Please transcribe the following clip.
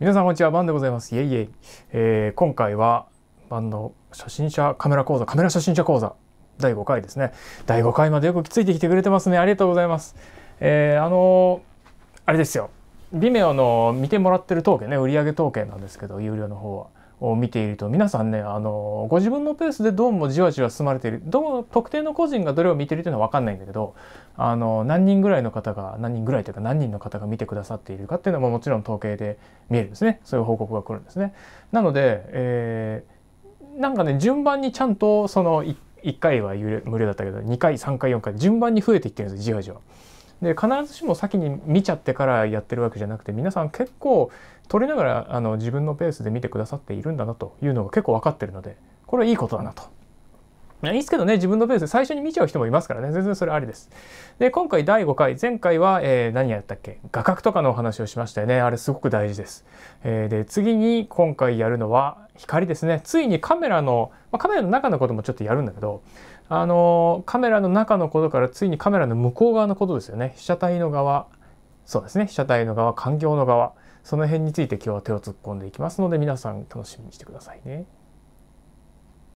皆さんこんにちは、バンでございます。イェイイイ。えー、今回は、バンの初心者カメラ講座、カメラ初心者講座、第5回ですね。第5回までよくついてきてくれてますね。ありがとうございます。えー、あのー、あれですよ。Vimeo の見てもらってる統計ね、売上統計なんですけど、有料の方は。を見ていると皆さんねあのご自分のペースでどうもじわじわ進まれているどうも特定の個人がどれを見てるというのは分かんないんだけどあの何人ぐらいの方が何人ぐらいというか何人の方が見てくださっているかっていうのももちろん統計で見えるんですねそういう報告が来るんですね。なので、えー、なんかね順番にちゃんとその1回は無料だったけど2回3回4回順番に増えていってるんですじわじわ。で必ずしも先に見ちゃってからやってるわけじゃなくて皆さん結構取りながらあの自分のペースで見てくださっているんだなというのが結構分かってるのでこれはいいことだなといいですけどね、自分のペースで最初に見ちゃう人もいますからね、全然それありです。で、今回第5回、前回は、えー、何やったっけ画角とかのお話をしましたよね。あれすごく大事です。えー、で、次に今回やるのは光ですね。ついにカメラの、まあ、カメラの中のこともちょっとやるんだけど、あのー、カメラの中のことからついにカメラの向こう側のことですよね。被写体の側、そうですね、被写体の側、環境の側、その辺について今日は手を突っ込んでいきますので、皆さん楽しみにしてくださいね。